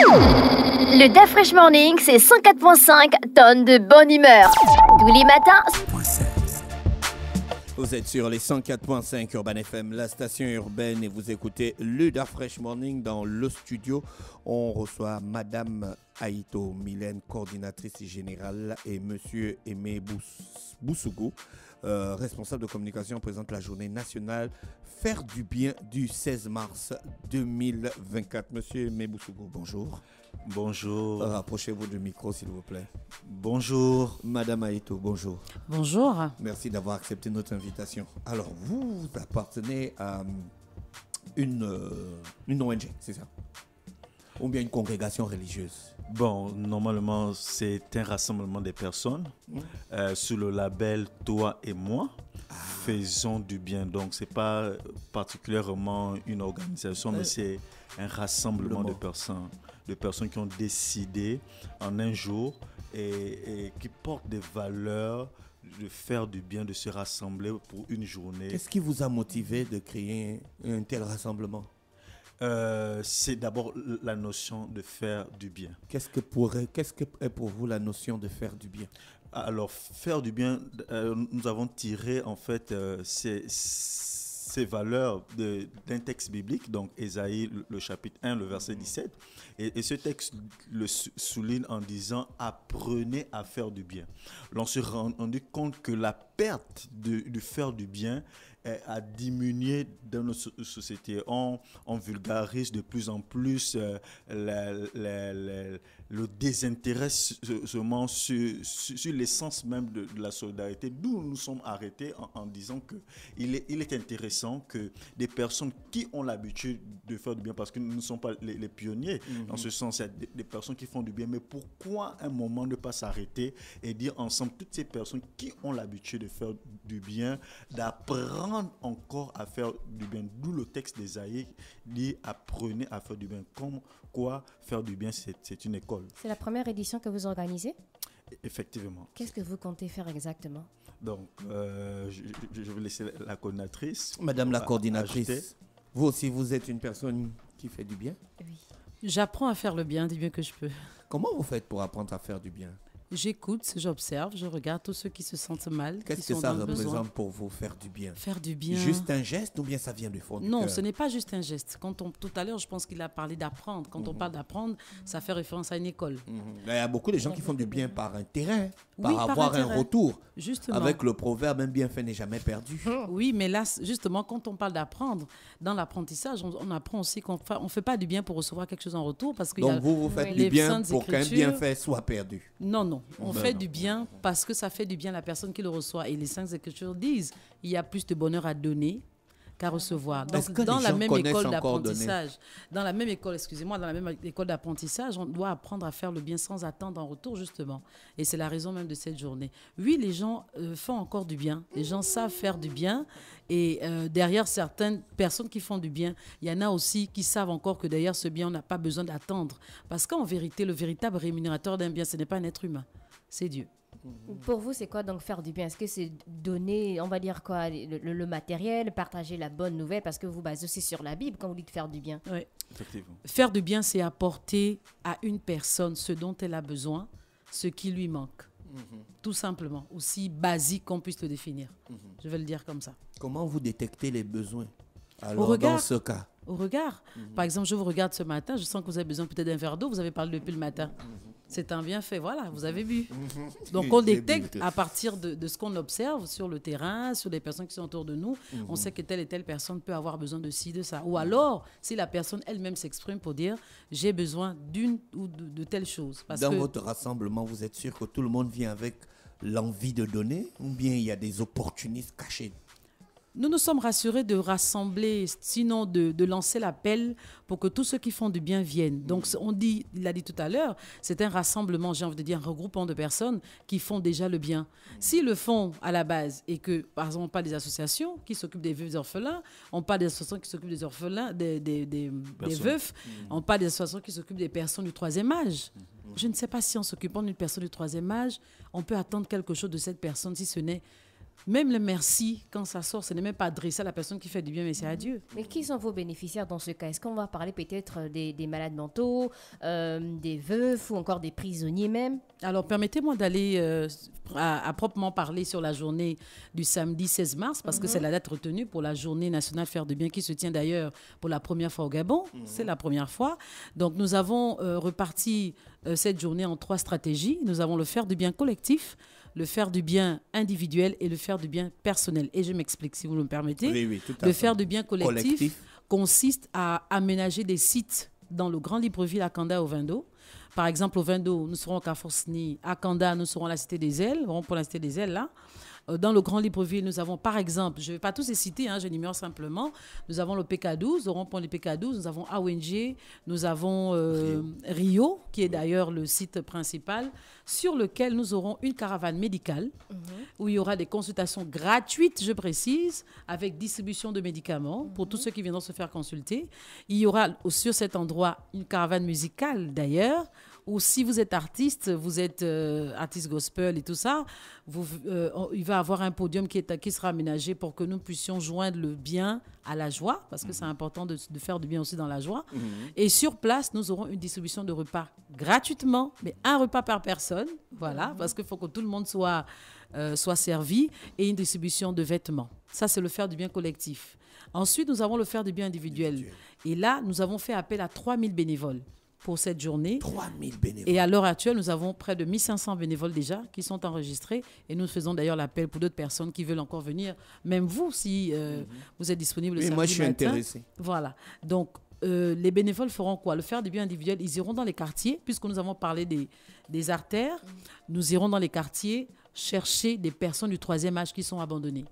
Le Fresh Morning, c'est 104.5 tonnes de bonne humeur. Tous les matins. Vous êtes sur les 104.5 Urban FM, la station urbaine, et vous écoutez le Da Fresh Morning dans le studio. On reçoit Madame Aito Mylène, coordinatrice générale, et Monsieur Aimé Boussougou, euh, responsable de communication, présente la journée nationale Faire du bien du 16 mars 2024. Monsieur Meboussougou, bonjour. Bonjour. Rapprochez-vous euh, du micro, s'il vous plaît. Bonjour. Madame Aïto, bonjour. Bonjour. Merci d'avoir accepté notre invitation. Alors, vous, appartenez à une euh, ONG, c'est ça ou bien une congrégation religieuse Bon, normalement, c'est un rassemblement des personnes hum. euh, sous le label Toi et moi. Ah. Faisons du bien. Donc, c'est pas particulièrement une organisation, mais euh. c'est un rassemblement de personnes, de personnes qui ont décidé en un jour et, et qui portent des valeurs de faire du bien, de se rassembler pour une journée. Qu'est-ce qui vous a motivé de créer un tel rassemblement euh, c'est d'abord la notion de faire du bien. Qu'est-ce que, pourrait, qu'est-ce que est pour vous la notion de faire du bien Alors, faire du bien, euh, nous avons tiré en fait euh, ces, ces, valeurs d'un texte biblique, donc Ésaïe le chapitre 1, le verset 17. Et, ce texte le souligne en disant apprenez à faire du bien. L'on se rend compte que la perte de, de faire du bien a diminué dans nos sociétés. On, vulgarise de plus en plus euh, le, le, désintérêt sur, l'essence même de, la solidarité. D'où nous sommes arrêtés en, disant que il est, il est, intéressant que des personnes qui ont l'habitude de faire du bien, parce que nous ne sommes pas les, pionniers mhm. dans ce sens, des, personnes qui font du bien, mais pourquoi un moment ne pas s'arrêter et dire ensemble toutes ces personnes qui ont l'habitude de faire du bien, d'apprendre Apprendre encore à faire du bien. D'où le texte Aïe dit apprenez à faire du bien. Comme quoi faire du bien, c'est une école. C'est la première édition que vous organisez Effectivement. Qu'est-ce que vous comptez faire exactement Donc, euh, je, vais laisser la, coordinatrice. Madame la coordinatrice, vous aussi, vous êtes une personne qui fait du bien Oui. J'apprends à faire le bien du mieux que je peux. Comment vous faites pour apprendre à faire du bien J'écoute, j'observe, je regarde tous ceux qui se sentent mal. Qu'est-ce que ça représente besoin. pour vous, faire du bien Faire du bien. Juste un geste ou bien ça vient du fond Non, ce n'est pas juste un geste. Quand on, tout à l'heure, je pense qu'il a parlé d'apprendre. Quand on mhm. parle d'apprendre, ça fait référence à une école. Mhm. Ben, il y a beaucoup de gens qui font du bien par intérêt terrain, par avoir un, retour. Justement. Avec le proverbe, un bienfait n'est jamais perdu. Oui, mais là, justement, quand on parle d'apprendre, dans l'apprentissage, on, apprend aussi qu'on on ne fait pas du bien pour recevoir quelque chose en retour. Parce que Donc vous, vous faites du bien pour qu'un bienfait soit perdu Non, non. On ben fait du bien parce que ça fait du bien à la personne qui le reçoit. Et les cinq écritures disent, il y a plus de bonheur à donner qu'à recevoir. Donc, dans la même école d'apprentissage, dans la même école, excusez-moi, dans la même école d'apprentissage, on doit apprendre à faire le bien sans attendre en retour, justement. Et c'est la raison même de cette journée. Oui, les gens euh, font encore du bien. Les gens savent faire du bien. Et euh, derrière certaines personnes qui font du bien, il y en a aussi qui savent encore que derrière ce bien, on n'a pas besoin d'attendre. Parce qu'en vérité, le véritable rémunérateur d'un bien, ce n'est pas un être humain, c'est Dieu. Mhm. Pour vous, c'est quoi donc faire du bien Est-ce que c'est donner, on va dire quoi, le, matériel, partager la bonne nouvelle Parce que vous basez aussi sur la Bible quand vous dites faire du bien. Oui. Faire du bien, c'est apporter à une personne ce dont elle a besoin, ce qui lui manque. Mhm. Tout simplement, aussi basique qu'on puisse le définir. Mhm. Je vais le dire comme ça. Comment vous détectez les besoins alors, au dans ce cas Au regard. Par exemple, je vous regarde ce matin, je sens que vous avez besoin peut-être d'un verre d'eau, vous avez parlé depuis le matin c'est un bienfait. Voilà, vous avez vu. Mhm. Mhm. Donc on détecte à partir de, ce qu'on observe sur le terrain, sur les personnes qui sont autour de nous, on mhm. sait que telle et telle personne peut avoir besoin de ci, de ça. Ou alors, si la personne elle-même s'exprime pour dire j'ai besoin d'une ou de, telle chose. Dans votre rassemblement, vous êtes sûr que tout le monde vient avec l'envie de donner ou bien il y a des opportunistes cachés nous nous sommes rassurés de rassembler, sinon de, de lancer l'appel pour que tous ceux qui font du bien viennent. Donc, mm. on dit, il l'a dit tout à l'heure, c'est un rassemblement, j'ai envie de dire, un regroupement de personnes qui font déjà le bien. Mm. S'ils le font à la base et que, par exemple, on parle des associations qui s'occupent des veuves orphelins, on parle des associations qui s'occupent des orphelins, des, des, des, veufs, mm. on parle des associations qui s'occupent des personnes du troisième âge. Je ne sais pas si en s'occupant d'une personne du troisième âge, on peut attendre quelque chose de cette personne, si ce n'est même le merci, quand ça sort, ce n'est même pas adressé à la personne qui fait du bien, mais c'est à Dieu. Mais qui sont vos bénéficiaires dans ce cas Est-ce qu'on va parler peut-être euh, des, malades mentaux, euh, des veufs ou encore des prisonniers même Alors, permettez-moi d'aller euh, à, proprement parler sur la journée du samedi 16 mars, parce que mhm. c'est la date retenue pour la journée nationale Faire du bien, qui se tient d'ailleurs pour la première fois au Gabon. Mhm. C'est la première fois. Donc, nous avons reparti cette journée en trois stratégies. Nous avons le faire du bien collectif, le faire du bien individuel et le faire du bien personnel. Et je m'explique, si vous me permettez. Oui, oui, tout le faire du bien collectif, consiste à aménager des sites dans le Grand Libreville à Kanda au Vindo par exemple, au Vindo, nous serons au carrefour À Kanda, nous serons à la Cité des Ailes. Bon, pour la Cité des Ailes, là. Euh, dans le Grand Libreville, nous avons, par exemple, je ne vais pas tous les citer, hein, je l'ignore simplement, nous avons le PK12, au rond-point PK12, nous avons AONG, nous avons euh, Rio. qui est d'ailleurs le site principal, sur lequel nous aurons une caravane médicale mhm. où il y aura des consultations gratuites, je précise, avec distribution de médicaments pour tous mhm. ceux qui viendront se faire consulter. Il y aura sur cet endroit une caravane musicale, d'ailleurs, ou si vous êtes artiste, vous êtes euh, artiste gospel et tout ça, vous, euh, il va avoir un podium qui, est, qui sera aménagé pour que nous puissions joindre le bien à la joie, parce que c'est mhm. important de, faire du bien aussi dans la joie. Mhm. Et sur place, nous aurons une distribution de repas gratuitement, mais un repas par personne, voilà, mhm. parce qu'il faut que tout le monde soit, euh, soit servi, et une distribution de vêtements. Ça, c'est le faire du bien collectif. Ensuite, nous avons le faire du bien individuel. Et là, nous avons fait appel à 3000 bénévoles pour cette journée. 3000 Et à l'heure actuelle, nous avons près de 1500 bénévoles déjà qui sont enregistrés. Et nous faisons d'ailleurs l'appel pour d'autres personnes qui veulent encore venir. Même vous, si euh, mhm. vous êtes disponible moi, je suis matin. intéressé. Voilà. Donc, euh, les bénévoles feront quoi Le faire des biens individuels, ils iront dans les quartiers, puisque nous avons parlé des, des artères. Nous irons dans les quartiers chercher des personnes du troisième âge qui sont abandonnées.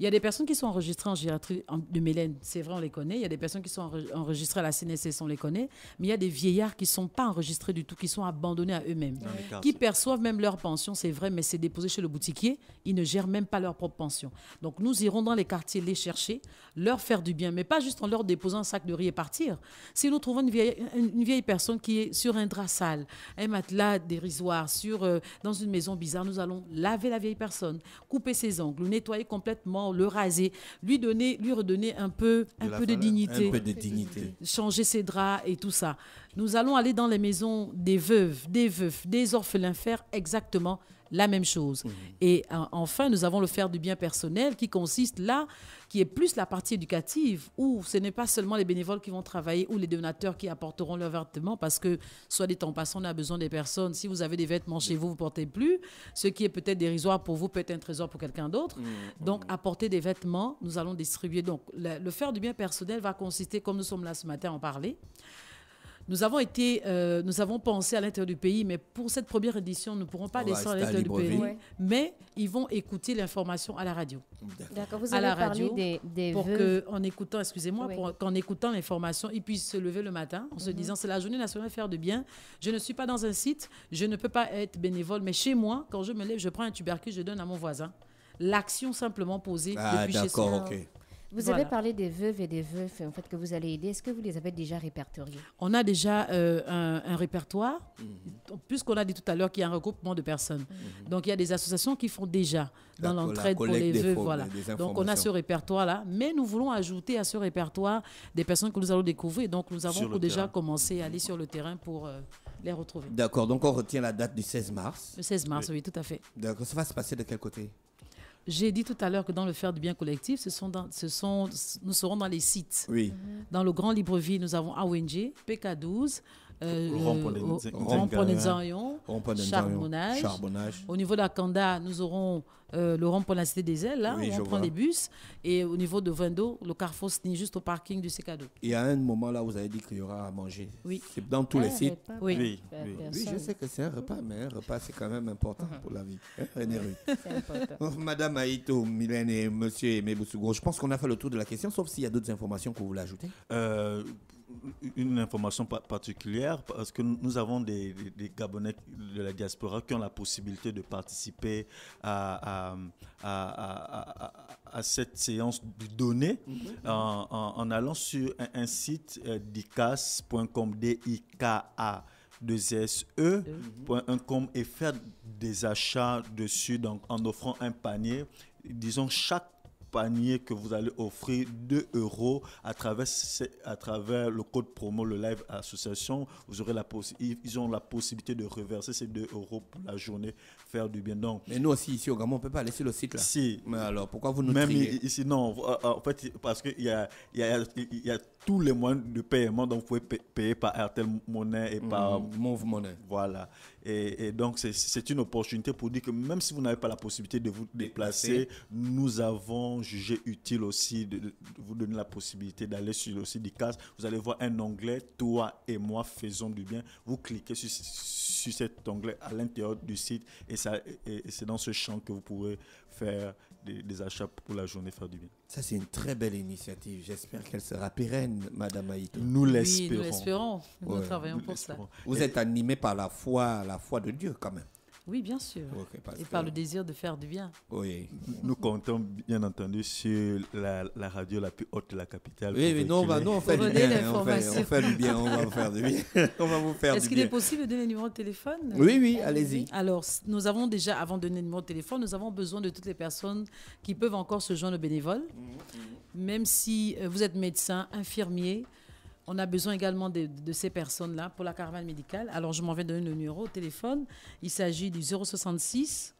Il y a des personnes qui sont enregistrées en gériatrie de Mélène, c'est vrai, on les connaît. Il y a des personnes qui sont enregistrées à la CNSS, on les connaît. Mais il y a des vieillards qui ne sont pas enregistrés du tout, qui sont abandonnés à eux-mêmes, qui perçoivent même leur pension, c'est vrai, mais c'est déposé chez le boutiquier. Ils ne gèrent même pas leur propre pension. Donc nous irons dans les quartiers les chercher, leur faire du bien, mais pas juste en leur déposant un sac de riz et partir. Si nous trouvons une vieille, personne qui est sur un drap sale, un matelas dérisoire, sur, euh, dans une maison bizarre, nous allons laver la vieille personne, couper ses ongles, nettoyer complètement le raser, lui donner, lui redonner un peu, un peu de dignité, un changer ses draps et tout ça. Nous allons aller dans les maisons des veuves, des veuves, des orphelins, faire exactement la même chose. Mmh. Et euh, enfin, nous avons le faire du bien personnel qui consiste là, qui est plus la partie éducative, où ce n'est pas seulement les bénévoles qui vont travailler ou les donateurs qui apporteront leurs vêtements, parce que, soit dit temps passants, on a besoin des personnes. Si vous avez des vêtements chez vous, vous ne portez plus. Ce qui est peut-être dérisoire pour vous peut être un trésor pour quelqu'un d'autre. Mmh. Donc, mmh. apporter des vêtements, nous allons distribuer. Donc, le, le faire du bien personnel va consister, comme nous sommes là ce matin à en parler, nous avons été, euh, nous avons pensé à l'intérieur du pays, mais pour cette première édition, nous ne pourrons pas descendre à l'intérieur du pays. Mais ils vont écouter l'information à la radio. D'accord, vous avez parlé des, des pour que, en écoutant, excusez-moi, pour qu'en écoutant l'information, ils puissent se lever le matin en se mhm. disant c'est la journée nationale faire de bien. Je ne suis pas dans un site, je ne peux pas être bénévole, mais chez moi, quand je me lève, je prends un tubercule, je donne à mon voisin. L'action simplement posée ah, depuis chez soi. Vous avez parlé des veuves et des veufs en fait, que vous allez aider. Est-ce que vous les avez déjà répertoriés On a déjà euh, un, répertoire, mhm. puisqu'on a dit tout à l'heure qu'il y a un regroupement de personnes. Mhm. Donc il y a des associations qui font déjà dans l'entraide pour les veuves. voilà. Donc on a ce répertoire-là, mais nous voulons ajouter à ce répertoire des personnes que nous allons découvrir. Donc nous avons déjà commencé à aller sur le terrain pour... Euh, les retrouver. D'accord, donc on retient la date du 16 mars. Le 16 mars, oui, tout à fait. Donc ça va se passer de quel côté j'ai dit tout à l'heure que dans le faire du bien collectif, ce sont, nous serons dans les sites. Dans le Grand Libreville, nous avons AONG, PK12, les euh, euh, Charbonnage. Charbonnage. Au niveau de la Canda, nous aurons euh, le rond la Cité des Ailes, là, on prend les bus. Et au niveau de Vendo, le carrefour se tient juste au parking du Il Et à un moment là, vous avez dit qu'il y aura à manger. Oui. C'est dans tous les sites. Oui. Oui. je sais que c'est un repas, mais un repas, c'est quand même important uh-huh. pour la vie. Hein, oh, Madame Aïto, Mylène et monsieur Aimé je pense qu'on a fait le tour de la question, sauf s'il y a d'autres informations que vous voulez ajouter une information particulière parce que nous avons des, des, Gabonais de la diaspora qui ont la possibilité de participer à, cette séance de données mhm. en, allant sur un, site euh, dicas.com, D-I-K-A. a 2 e, mhm. com et faire des achats dessus donc en offrant un panier disons chaque panier que vous allez offrir 2 euros à travers, à travers le code promo, le live association. Vous aurez la ils ont la possibilité de reverser ces 2 euros pour la journée, faire du bien. Donc, mais nous aussi, ici au gamon on ne peut pas laisser le site là. Si. Mais alors, pourquoi vous nous Même ici, non. Euh, en fait, parce qu'il y a, y, a, y a tous les moyens de paiement, donc vous pouvez payer par RTL Monnaie et par. Mmh, Move Monnaie. Voilà. Et, donc, c'est une opportunité pour dire que même si vous n'avez pas la possibilité de vous déplacer, nous avons jugé utile aussi de, vous donner la possibilité d'aller sur le site d'ICAS. Vous allez voir un onglet, toi et moi faisons du bien. Vous cliquez sur, cet onglet à l'intérieur du site et, et c'est dans ce champ que vous pourrez faire des, achats pour la journée Faire du Bien. Ça, c'est une très belle initiative. J'espère qu'elle sera pérenne, Madame Aïto. Nous l'espérons. nous travaillons pour ça. Vous êtes animé par la foi, la foi de Dieu quand même. Oui, bien sûr. et par le désir de faire du bien. Oui. Nous comptons bien entendu sur la, radio la plus haute de la capitale. Oui, mais non, on fait du bien. Hein, on du bien, on va vous faire du bien. Est-ce qu'il est possible de donner le numéro de téléphone Oui, oui, allez-y. Alors, nous avons déjà, avant de donner le numéro de téléphone, nous avons besoin de toutes les personnes qui peuvent encore se joindre aux bénévoles. Mhm, mhm. Même si euh, vous êtes médecin, infirmier, on a besoin également de, ces personnes-là pour la caravane médicale. Alors, je m'en vais donner le numéro au téléphone. Il s'agit du 066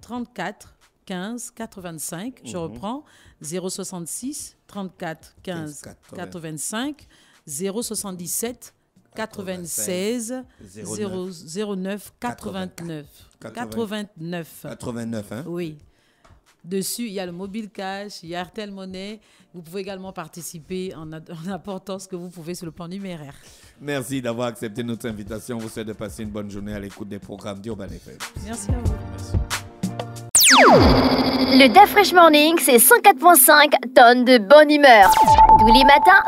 34 15 85. Je mhm. reprends. 066 34 15, 85. 077 96 09 89. 89, 89 hein? Oui. Dessus, il y a le mobile cash, il y a RTL Monnaie. Vous pouvez également participer en, en, apportant ce que vous pouvez sur le plan numéraire. Merci d'avoir accepté notre invitation. Vous souhaite de passer une bonne journée à l'écoute des programmes d'Urban FM. Merci à vous. Le DAF Fresh Morning, c'est 104.5 tonnes de bonne humeur. Tous les matins,